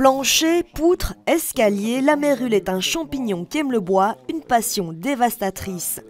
Plancher, poutre, escalier, la mérule est un champignon qui aime le bois, une passion dévastatrice.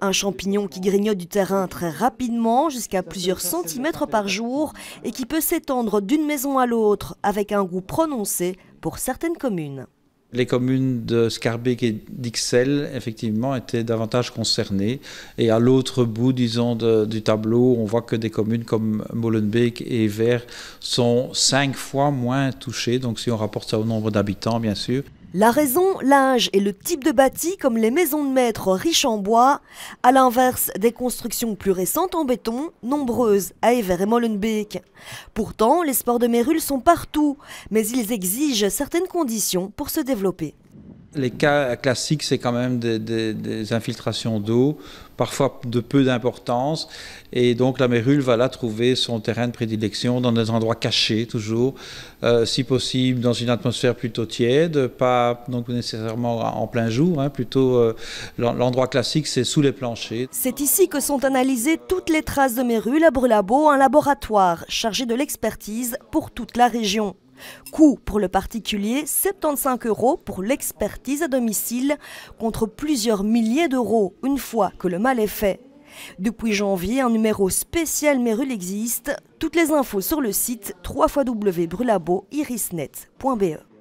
Un champignon qui grignote du terrain très rapidement, jusqu'à plusieurs centimètres par jour, et qui peut s'étendre d'une maison à l'autre avec un goût prononcé pour certaines communes les communes de Scarbeck et d'Ixelles, effectivement, étaient davantage concernées. Et à l'autre bout, disons, du tableau, on voit que des communes comme Molenbeek et Vert sont cinq fois moins touchées. Donc, si on rapporte ça au nombre d'habitants, bien sûr. La raison, l'âge et le type de bâti comme les maisons de maîtres riches en bois, à l'inverse des constructions plus récentes en béton, nombreuses à Ever et Molenbeek. Pourtant, les sports de Mérule sont partout, mais ils exigent certaines conditions pour se développer les cas classiques, c'est quand même des, infiltrations d'eau, parfois de peu d'importance. Et donc la mérule va là trouver son terrain de prédilection dans des endroits cachés toujours, euh, si possible dans une atmosphère plutôt tiède, pas donc nécessairement en plein jour, hein, plutôt euh, l'endroit classique c'est sous les planchers. C'est ici que sont analysées toutes les traces de mérule à Brulabo, un laboratoire chargé de l'expertise pour toute la région. Coût pour le particulier 75 euros pour l'expertise à domicile contre plusieurs milliers d'euros une fois que le mal est fait. Depuis janvier, un numéro spécial Mérul existe. Toutes les infos sur le site www.brulabo-irisnet.be.